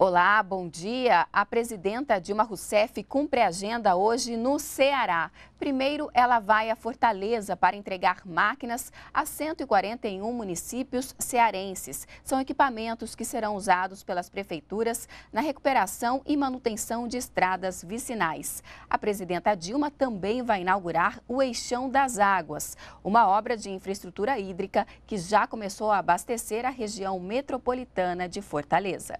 Olá, bom dia. A presidenta Dilma Rousseff cumpre agenda hoje no Ceará. Primeiro, ela vai a Fortaleza para entregar máquinas a 141 municípios cearenses. São equipamentos que serão usados pelas prefeituras na recuperação e manutenção de estradas vicinais. A presidenta Dilma também vai inaugurar o Eixão das Águas, uma obra de infraestrutura hídrica que já começou a abastecer a região metropolitana de Fortaleza.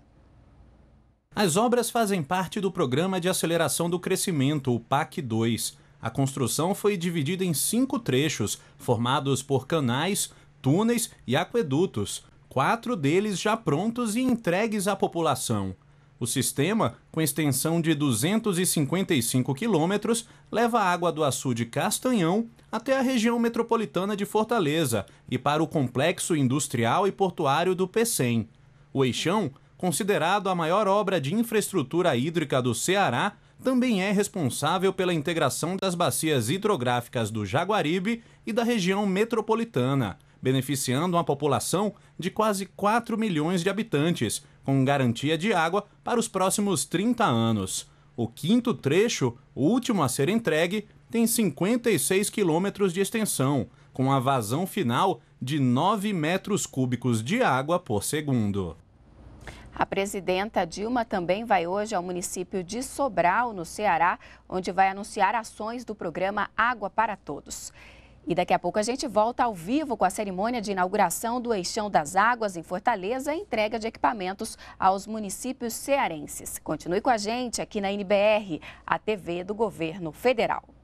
As obras fazem parte do Programa de Aceleração do Crescimento, o PAC 2. A construção foi dividida em cinco trechos, formados por canais, túneis e aquedutos, quatro deles já prontos e entregues à população. O sistema, com extensão de 255 quilômetros, leva a água do açúcar de Castanhão até a região metropolitana de Fortaleza e para o complexo industrial e portuário do Pecém. O eixão considerado a maior obra de infraestrutura hídrica do Ceará, também é responsável pela integração das bacias hidrográficas do Jaguaribe e da região metropolitana, beneficiando uma população de quase 4 milhões de habitantes, com garantia de água para os próximos 30 anos. O quinto trecho, o último a ser entregue, tem 56 quilômetros de extensão, com a vazão final de 9 metros cúbicos de água por segundo. A presidenta Dilma também vai hoje ao município de Sobral, no Ceará, onde vai anunciar ações do programa Água para Todos. E daqui a pouco a gente volta ao vivo com a cerimônia de inauguração do Eixão das Águas em Fortaleza e entrega de equipamentos aos municípios cearenses. Continue com a gente aqui na NBR, a TV do Governo Federal.